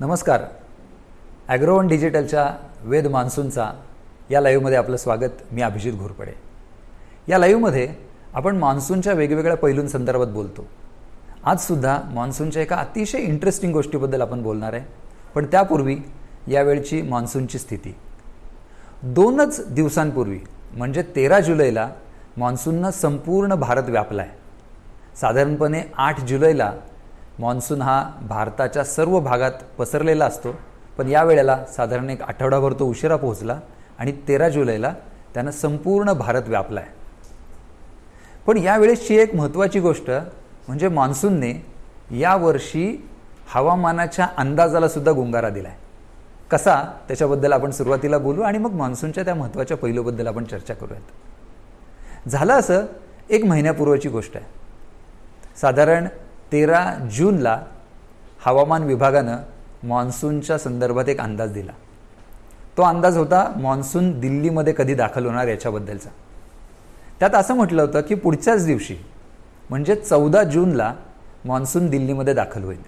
नमस्कार ॲग्रोवन डिजिटलच्या वेद मान्सूनचा या लाईव्हमध्ये आपलं स्वागत मी अभिजित घोरपडे या लाईव्हमध्ये आपण मान्सूनच्या वेगवेगळ्या पैलूंसंदर्भात बोलतो आजसुद्धा मान्सूनच्या एका अतिशय इंटरेस्टिंग गोष्टीबद्दल आपण बोलणार आहे पण त्यापूर्वी यावेळची मान्सूनची स्थिती दोनच दिवसांपूर्वी म्हणजे तेरा जुलैला मान्सूननं संपूर्ण भारत व्यापला आहे साधारणपणे आठ जुलैला मान्सून हा भारताच्या सर्व भागात पसरलेला असतो पण यावेळेला साधारण एक आठवडाभर तो उशिरा पोहोचला आणि तेरा जुलैला त्यानं संपूर्ण भारत व्यापला आहे पण यावेळेसची एक महत्त्वाची गोष्ट म्हणजे मान्सूनने यावर्षी हवामानाच्या अंदाजाला सुद्धा गुंगारा दिला आहे कसा त्याच्याबद्दल आपण सुरुवातीला बोलू आणि मग मान्सूनच्या त्या महत्त्वाच्या पैलूबद्दल आपण चर्चा करूयात झालं असं एक महिन्यापूर्वीची गोष्ट आहे साधारण तेरा जूनला हवामान विभागानं मान्सूनच्या संदर्भात एक अंदाज दिला तो अंदाज होता मान्सून दिल्लीमध्ये कधी दाखल होणार याच्याबद्दलचा त्यात असं म्हटलं होतं की पुढच्याच दिवशी म्हणजे चौदा जूनला मान्सून दिल्लीमध्ये दाखल होईल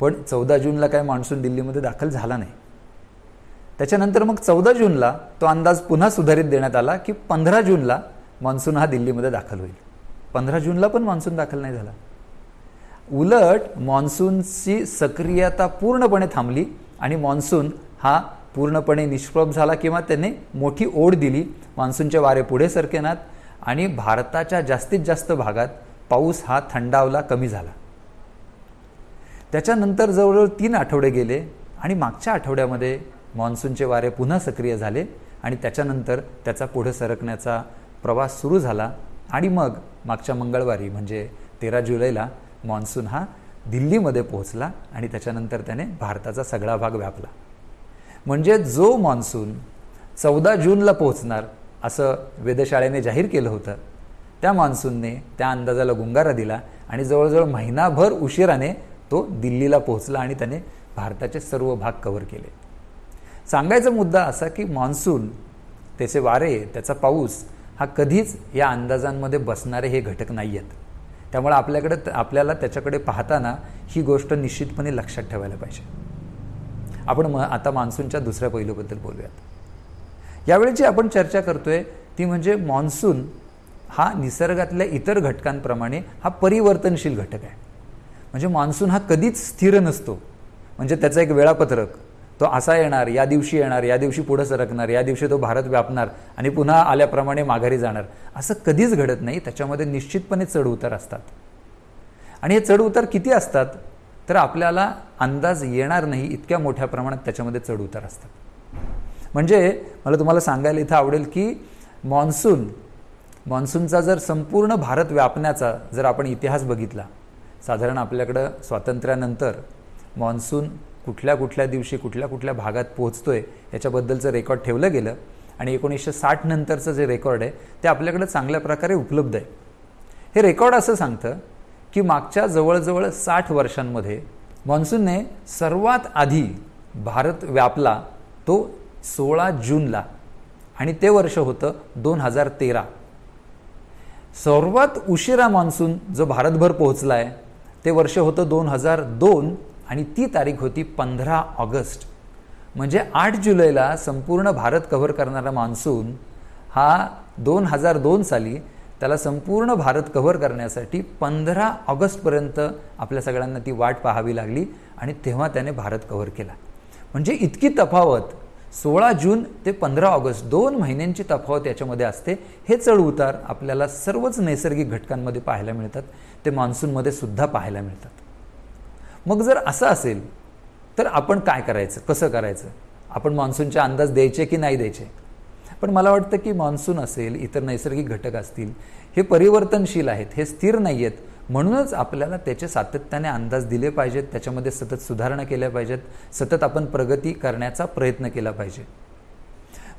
पण चौदा जूनला काय मान्सून दिल्लीमध्ये दाखल झाला नाही त्याच्यानंतर मग चौदा जूनला तो अंदाज पुन्हा सुधारित देण्यात आला की पंधरा जूनला मान्सून हा दिल्लीमध्ये दाखल होईल पंधरा जूनला पण मान्सून दाखल नाही झाला उलट मान्सूनची सक्रियता पूर्णपणे थांबली आणि मान्सून हा पूर्णपणे निष्प्रभ झाला किंवा त्याने मोठी ओढ दिली मान्सूनचे वारे पुढे सरकेनात आणि भारताच्या जास्तीत जास्त भागात पाऊस हा थंडावला कमी झाला त्याच्यानंतर जवळजवळ तीन आठवडे गेले आणि मागच्या आठवड्यामध्ये मान्सूनचे वारे पुन्हा सक्रिय झाले आणि त्याच्यानंतर त्याचा पुढे सरकण्याचा प्रवास सुरू झाला आणि मग मागच्या मंगळवारी म्हणजे तेरा जुलैला मान्सून हा दिल्लीमध्ये पोहोचला आणि त्याच्यानंतर त्याने भारताचा सगळा भाग व्यापला म्हणजे जो मान्सून चौदा जूनला पोहोचणार असं वेधशाळेने जाहीर केलं होतं त्या मान्सूनने त्या अंदाजाला गुंगारा दिला आणि जवळजवळ महिनाभर उशिराने तो दिल्लीला पोहोचला आणि त्याने भारताचे सर्व भाग कव्हर केले सांगायचा मुद्दा असा की मान्सून त्याचे वारे त्याचा पाऊस हा कधीच या अंदाजांमध्ये बसणारे हे घटक नाही आहेत त्यामुळे आपल्याकडे आपल्याला त्याच्याकडे पाहताना ही गोष्ट निश्चितपणे लक्षात ठेवायला पाहिजे आपण म आता मान्सूनच्या दुसऱ्या पैलूबद्दल बोलूयात यावेळी जी आपण चर्चा करतोय ती म्हणजे मान्सून हा निसर्गातल्या इतर घटकांप्रमाणे हा परिवर्तनशील घटक आहे म्हणजे मान्सून हा कधीच स्थिर नसतो म्हणजे त्याचं एक वेळापत्रक तो असा येणार या दिवशी येणार या दिवशी पुढं सरकणार या दिवशी तो भारत व्यापणार आणि पुन्हा आल्याप्रमाणे माघारी जाणार असं कधीच घडत नाही त्याच्यामध्ये निश्चितपणे चढउतार असतात आणि हे चढउतार किती असतात तर आपल्याला अंदाज येणार नाही इतक्या मोठ्या प्रमाणात त्याच्यामध्ये चढउतार असतात म्हणजे मला तुम्हाला सांगायला इथं आवडेल की मान्सून मान्सूनचा जर संपूर्ण भारत व्यापण्याचा जर आपण इतिहास बघितला साधारण आपल्याकडं स्वातंत्र्यानंतर मान्सून कुठल्या कुठल्या दिवशी कुठल्या कुठल्या भागात पोहोचतो आहे याच्याबद्दलचं रेकॉर्ड ठेवलं गेलं आणि एकोणीसशे साठ नंतरचं जे रेकॉर्ड आहे ते आपल्याकडे चांगल्या प्रकारे उपलब्ध आहे हे रेकॉर्ड असं सांगतं की मागच्या जवळजवळ साठ वर्षांमध्ये मान्सूनने सर्वात आधी भारत व्यापला तो सोळा जूनला आणि ते वर्ष होतं दोन हजार तेरा सर्वात उशिरा मान्सून जो भारतभर पोहोचला आहे ते वर्ष होतं दोन हजार दोन आणि ती तारीख होती पंधरा ऑगस्ट म्हणजे आठ जुलैला संपूर्ण भारत कव्हर करणारा मान्सून हा दोन हजार दोन साली त्याला संपूर्ण भारत कव्हर करण्यासाठी पंधरा ऑगस्टपर्यंत आपल्या सगळ्यांना ती वाट पाहावी लागली आणि तेव्हा त्याने भारत कव्हर केला म्हणजे इतकी तफावत सोळा जून ते पंधरा ऑगस्ट दोन महिन्यांची तफावत याच्यामध्ये असते हे चढ उतार आपल्याला सर्वच नैसर्गिक घटकांमध्ये पाहायला मिळतात ते मान्सूनमध्ये सुद्धा पाहायला मिळतात मग जर असं असेल तर आपण काय करायचं कसं करायचं आपण मान्सूनचे अंदाज द्यायचे की नाही द्यायचे पण मला वाटतं की मान्सून असेल इतर नैसर्गिक घटक असतील हे परिवर्तनशील आहेत हे स्थिर नाही आहेत म्हणूनच आपल्याला त्याचे सातत्याने अंदाज दिले पाहिजेत त्याच्यामध्ये सतत सुधारणा केल्या पाहिजेत सतत आपण प्रगती करण्याचा प्रयत्न केला पाहिजे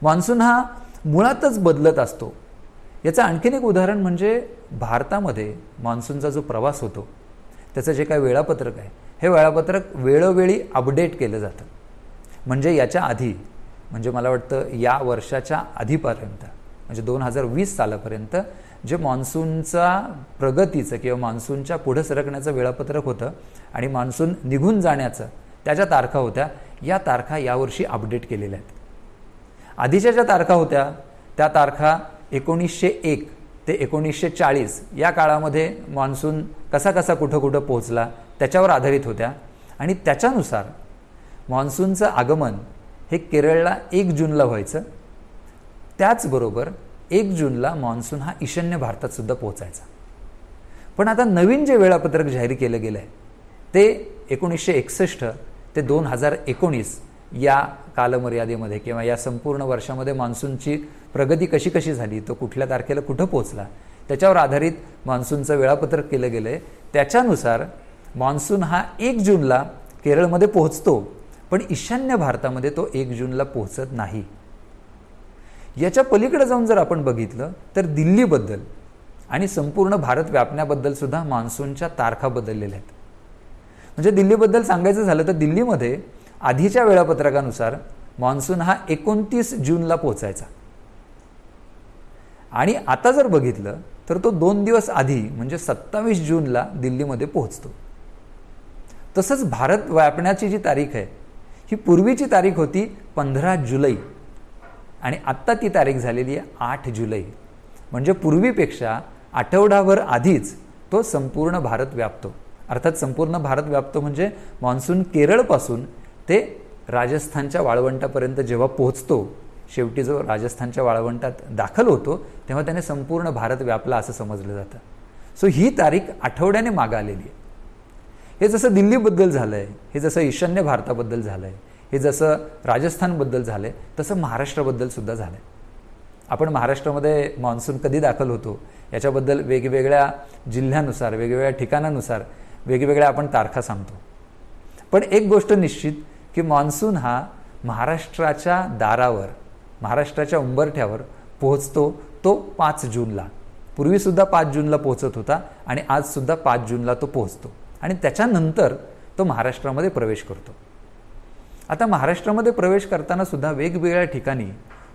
मान्सून हा मुळातच बदलत असतो याचं आणखीन एक उदाहरण म्हणजे भारतामध्ये मान्सूनचा जो प्रवास होतो त्याचं जे काय वेळापत्रक आहे हे वेळापत्रक वेळोवेळी अपडेट केलं जातं म्हणजे याच्या आधी म्हणजे मला वाटतं या वर्षाच्या आधीपर्यंत म्हणजे दोन हजार वीस सालापर्यंत जे मान्सूनचा प्रगतीचं किंवा मान्सूनच्या पुढं सरकण्याचं वेळापत्रक होतं आणि मान्सून निघून जाण्याचं त्याच्या तारखा होत्या या तारखा यावर्षी अपडेट केलेल्या आहेत आधीच्या ज्या तारखा होत्या त्या तारखा एकोणीसशे एक ते एकोणीसशे चाळीस या काळामध्ये मान्सून कसा कसा कुठं कुठं पोहोचला त्याच्यावर आधारित होत्या आणि त्याच्यानुसार मान्सूनचं आगमन हे केरळला एक जूनला व्हायचं त्याचबरोबर एक जूनला मान्सून हा ईशान्य भारतातसुद्धा पोहोचायचा पण आता नवीन जे वेळापत्रक जाहीर केलं गेलं आहे ते एकोणीसशे एकसष्ट ते दोन हजार एकोणीस या कालमर्यादेमध्ये किंवा या संपूर्ण वर्षामध्ये मान्सूनची प्रगती कशी कशी झाली तो कुठल्या तारखेला कुठं पोहोचला त्याच्यावर आधारित मान्सूनचं वेळापत्रक केलं गेलं आहे त्याच्यानुसार मान्सून हा एक जूनला केरळमध्ये पोहोचतो पण ईशान्य भारतामध्ये तो एक जूनला पोहोचत नाही याच्या पलीकडे जाऊन जर आपण बघितलं तर दिल्लीबद्दल आणि संपूर्ण भारत व्यापण्याबद्दल सुद्धा मान्सूनच्या तारखा बदललेल्या आहेत म्हणजे दिल्लीबद्दल सांगायचं झालं तर दिल्लीमध्ये आधीच्या वेळापत्रकानुसार मान्सून हा एकोणतीस जूनला पोचायचा आणि आता जर बघितलं तर तो दोन दिवस आधी म्हणजे सत्तावीस जूनला दिल्लीमध्ये पोहोचतो तसंच भारत व्यापण्याची जी तारीख आहे ही पूर्वीची तारीख होती पंधरा जुलै आणि आत्ता ती तारीख झालेली आहे आठ जुलै म्हणजे पूर्वीपेक्षा आठवडाभर आधीच तो संपूर्ण भारत व्यापतो अर्थात संपूर्ण भारत व्यापतो म्हणजे मान्सून केरळपासून ते राजस्थानच्या वाळवंटापर्यंत जेव्हा पोहोचतो शेवटी जो राजस्थानच्या वाळवंटात दाखल होतो तेव्हा त्याने संपूर्ण भारत व्यापला असं समजलं जातं सो ही तारीख आठवड्याने मागं आलेली आहे हे जसं दिल्लीबद्दल झालं आहे हे जसं ईशान्य भारताबद्दल झालं आहे हे जसं राजस्थानबद्दल झालं आहे तसं महाराष्ट्राबद्दल सुद्धा झालं आहे आपण महाराष्ट्रामध्ये मान्सून कधी दाखल होतो याच्याबद्दल वेगवेगळ्या जिल्ह्यानुसार वेगवेगळ्या ठिकाणानुसार वेगवेगळ्या आपण तारखा सांगतो पण एक गोष्ट निश्चित की मान्सून हा महाराष्ट्राच्या दारावर महाराष्ट्राच्या उंबरठ्यावर पोहोचतो तो पाच जूनला पूर्वीसुद्धा पाच जूनला पोहोचत होता आणि आजसुद्धा पाच जूनला तो पोहोचतो आणि त्याच्यानंतर तो महाराष्ट्रामध्ये प्रवेश करतो आता महाराष्ट्रामध्ये प्रवेश करताना सुद्धा वेगवेगळ्या ठिकाणी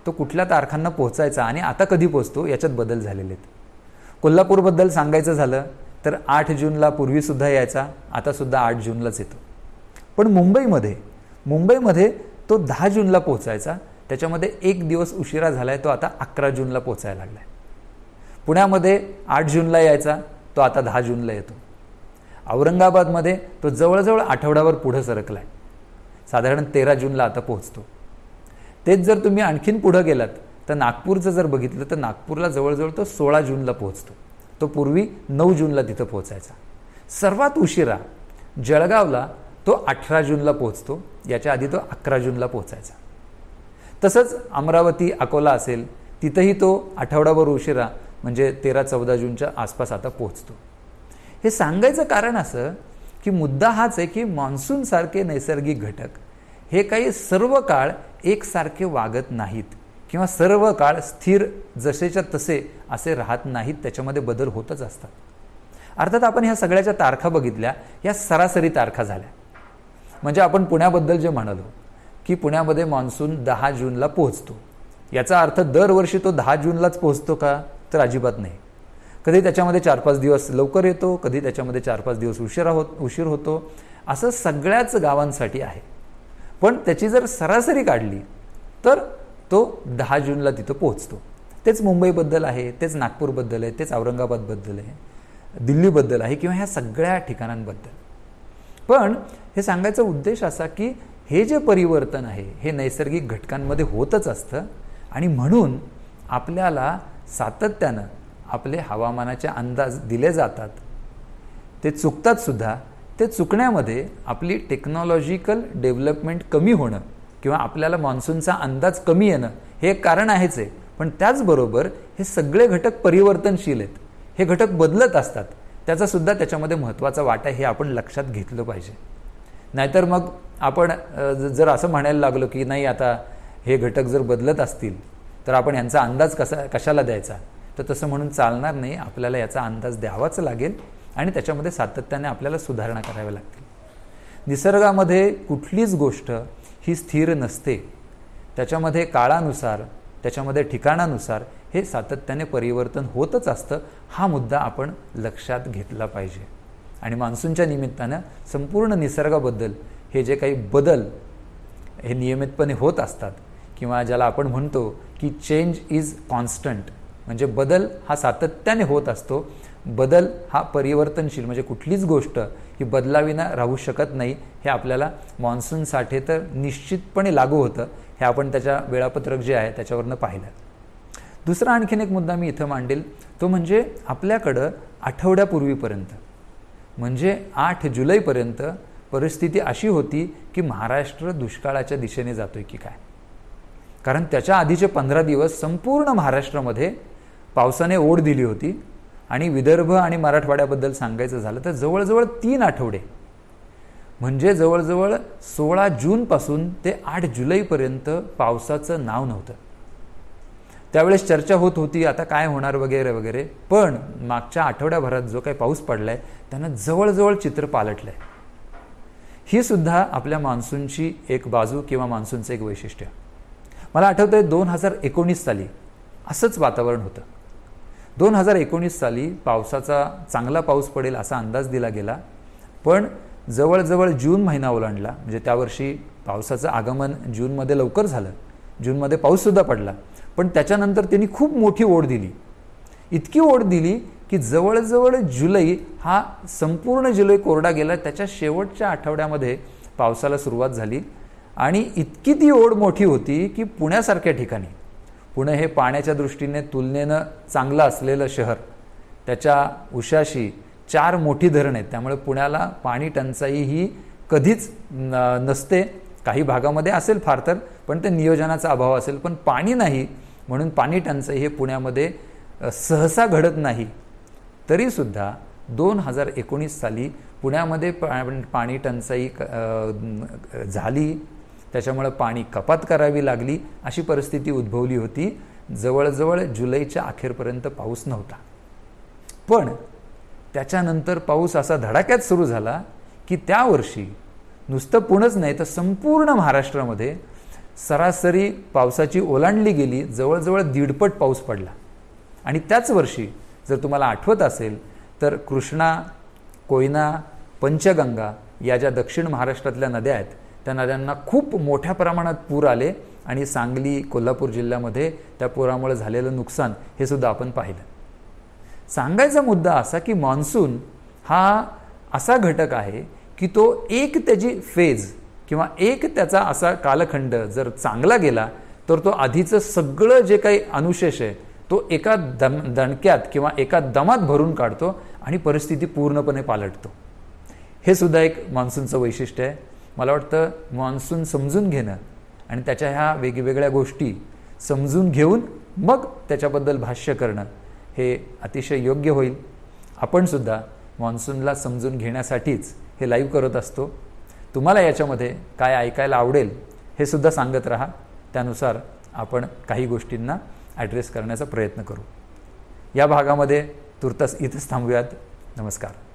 तो कुठल्या तारखांना पोहोचायचा आणि आता कधी पोहोचतो याच्यात बदल झालेले आहेत कोल्हापूरबद्दल सांगायचं झालं तर आठ जूनला पूर्वीसुद्धा यायचा आतासुद्धा आठ जूनलाच येतो पण मुंबईमध्ये मुंबईमध्ये तो दहा जूनला पोहोचायचा त्याच्यामध्ये एक दिवस उशिरा झाला आहे तो आता अकरा जूनला पोचायला लागला आहे पुण्यामध्ये आठ जूनला यायचा तो आता दहा जूनला येतो औरंगाबादमध्ये तो जवळजवळ आठवड्यावर पुढं सरकला आहे साधारण तेरा जूनला आता पोहोचतो तेच जर तुम्ही आणखीन पुढं गेलात तर नागपूरचं जर बघितलं तर नागपूरला जवळजवळ तो सोळा जूनला पोहोचतो तो पूर्वी नऊ जूनला तिथं पोहोचायचा सर्वात उशिरा जळगावला तो अठरा जूनला पोहोचतो याच्या आधी तो अकरा जूनला पोहोचायचा तसंच अमरावती अकोला असेल तिथंही तो आठवडाभर उशिरा म्हणजे तेरा चौदा जूनच्या आसपास आता पोहोचतो हे सांगायचं कारण असं की मुद्दा हाच आहे की मान्सूनसारखे नैसर्गिक घटक हे काही सर्व काळ एकसारखे वागत नाहीत किंवा सर्व काळ स्थिर जसेच्या तसे असे राहत नाहीत त्याच्यामध्ये बदल होतच असतात अर्थात आपण ह्या सगळ्याच्या तारखा बघितल्या या सरासरी तारखा झाल्या म्हणजे आपण पुण्याबद्दल जे म्हणालो की पुण्यामध्ये मान्सून दहा जूनला पोहोचतो याचा अर्थ दरवर्षी तो दहा जूनलाच पोहोचतो का तर अजिबात नाही कधी त्याच्यामध्ये चार पाच दिवस लवकर येतो कधी त्याच्यामध्ये चार पाच दिवस उशिरा होत उशीर होतो असं सगळ्याच गावांसाठी आहे पण त्याची जर सरासरी काढली तर तो दहा जूनला तिथं पोहोचतो तेच मुंबईबद्दल आहे तेच नागपूरबद्दल आहे तेच औरंगाबादबद्दल आहे दिल्लीबद्दल आहे किंवा ह्या सगळ्या ठिकाणांबद्दल पण हे सांगायचा उद्देश असा की हे जे परिवर्तन आहे हे नैसर्गिक घटकांमध्ये होतच असतं आणि म्हणून आपल्याला सातत्यानं आपले हवामानाचे अंदाज दिले जातात ते चुकतात सुद्धा ते चुकण्यामध्ये आपली टेक्नॉलॉजिकल डेव्हलपमेंट कमी होणं किंवा आपल्याला मान्सूनचा अंदाज कमी येणं हे एक कारण आहेच आहे पण त्याचबरोबर हे सगळे घटक परिवर्तनशील आहेत हे घटक बदलत असतात त्याचासुद्धा त्याच्यामध्ये महत्त्वाचा वाटा हे आपण लक्षात घेतलं पाहिजे नाहीतर मग आपण जर असं म्हणायला लागलो की नाही आता हे घटक जर बदलत असतील तर आपण यांचा अंदाज कसा कशाला द्यायचा तर तसं म्हणून चालणार नाही आपल्याला याचा अंदाज द्यावाच लागेल आणि त्याच्यामध्ये सातत्याने आपल्याला सुधारणा कराव्या लागतील निसर्गामध्ये कुठलीच गोष्ट ही स्थिर नसते त्याच्यामध्ये काळानुसार त्याच्यामध्ये ठिकाणानुसार हे सातत्याने परिवर्तन होतच असतं हा मुद्दा आपण लक्षात घेतला पाहिजे आणि मान्सूनच्या निमित्तानं संपूर्ण निसर्गाबद्दल हे जे काही बदल हे नियमितपणे होत असतात किंवा ज्याला आपण म्हणतो की चेंज इज कॉन्स्टंट म्हणजे बदल हा सातत्याने होत असतो बदल हा परिवर्तनशील म्हणजे कुठलीच गोष्ट ही बदलाविना राहू शकत नाही हे आपल्याला मान्सूनसाठी तर निश्चितपणे लागू होतं हे आपण त्याच्या वेळापत्रक जे आहे त्याच्यावरनं पाहिलं दुसरा आणखीन एक मुद्दा मी इथं मांडेल तो म्हणजे आपल्याकडं आठवड्यापूर्वीपर्यंत म्हणजे आठ जुलैपर्यंत परिस्थिती अशी होती की महाराष्ट्र दुष्काळाच्या दिशेने जातोय की काय कारण त्याच्या आधीचे पंधरा दिवस संपूर्ण महाराष्ट्रामध्ये पावसाने ओढ दिली होती आणि विदर्भ आणि मराठवाड्याबद्दल सांगायचं झालं तर जवळजवळ तीन आठवडे म्हणजे जवळजवळ सोळा जूनपासून ते आठ जुलैपर्यंत पावसाचं नाव नव्हतं त्यावेळेस चर्चा होत होती आता काय होणार वगैरे वगैरे पण मागच्या आठवड्याभरात जो काही पाऊस पडला आहे त्यानं जवळजवळ चित्र पालटलं आहे ही सुद्धा आपल्या मान्सूनची एक बाजू किंवा मान्सूनचं एक वैशिष्ट्य मला आठवतंय दोन हजार एकोणीस साली असंच वातावरण होतं दोन हजार एकोणीस साली पावसाचा चांगला पाऊस पडेल असा अंदाज दिला गेला पण जवळजवळ जून महिना ओलांडला म्हणजे त्यावर्षी पावसाचं आगमन जूनमध्ये लवकर झालं जूनमध्ये पाऊससुद्धा पडला पण त्याच्यानंतर त्यांनी खूप मोठी ओढ दिली इतकी ओढ दिली की जवळजवळ जुलै हा संपूर्ण जुलै कोरडा गेला त्याच्या शेवटच्या आठवड्यामध्ये पावसाला सुरुवात झाली आणि इतकी ती ओढ मोठी होती की पुण्यासारख्या ठिकाणी पुणे हे पाण्याच्या दृष्टीने तुलनेनं चांगलं असलेलं शहर त्याच्या उशाशी चार मोठी धरणं आहेत त्यामुळे पुण्याला पाणी टंचाई ही कधीच नसते काही भागामध्ये असेल फार तर पण ते नियोजनाचा अभाव असेल पण पाणी नाही म्हणून पाणी टंचाई हे पुण्यामध्ये सहसा घडत नाही तरीसुद्धा दोन हजार एकोणीस साली पुण्यामध्ये पा पाणी टंचाई झाली त्याच्यामुळं पाणी कपात करावी लागली अशी परिस्थिती उद्भवली होती जवळजवळ जुलैच्या अखेरपर्यंत पाऊस नव्हता पण त्याच्यानंतर पाऊस असा धडाक्यात सुरू झाला की त्या वर्षी नुसतं पुणंच नाही तर संपूर्ण महाराष्ट्रामध्ये सरासरी पावसाची ओलांडली गेली जवळजवळ दीडपट पाऊस पडला आणि त्याच वर्षी जर तुम्हाला आठवत असेल तर कृष्णा कोयना पंचगंगा या ज्या दक्षिण महाराष्ट्रातल्या नद्या आहेत त्या नद्यांना खूप मोठ्या प्रमाणात पूर आले आणि सांगली कोल्हापूर जिल्ह्यामध्ये त्या पुरामुळे झालेलं नुकसान हे सुद्धा आपण पाहिलं सांगायचा मुद्दा असा की मान्सून हा असा घटक आहे की तो एक त्याची फेज किंवा एक त्याचा असा कालखंड जर चांगला गेला तर तो आधीचं सगळं जे काही अनुशेष आहे तो एका दम दणक्यात किंवा एका दमात भरून काढतो आणि परिस्थिती पूर्णपणे पालटतो हे सुद्धा एक मान्सूनचं वैशिष्ट्य आहे मला वाटतं मान्सून समजून घेणं आणि त्याच्या ह्या वेगवेगळ्या गोष्टी समजून घेऊन मग त्याच्याबद्दल भाष्य करणं हे अतिशय योग्य होईल आपणसुद्धा मान्सूनला समजून घेण्यासाठीच हे लाईव्ह करत असतो तुम्हाला याच्यामध्ये काय ऐकायला आवडेल हे सुद्धा सांगत राहा त्यानुसार आपण काही गोष्टींना ॲड्रेस करण्याचा प्रयत्न करू या भागामध्ये तुर्तास इथंच थांबूयात नमस्कार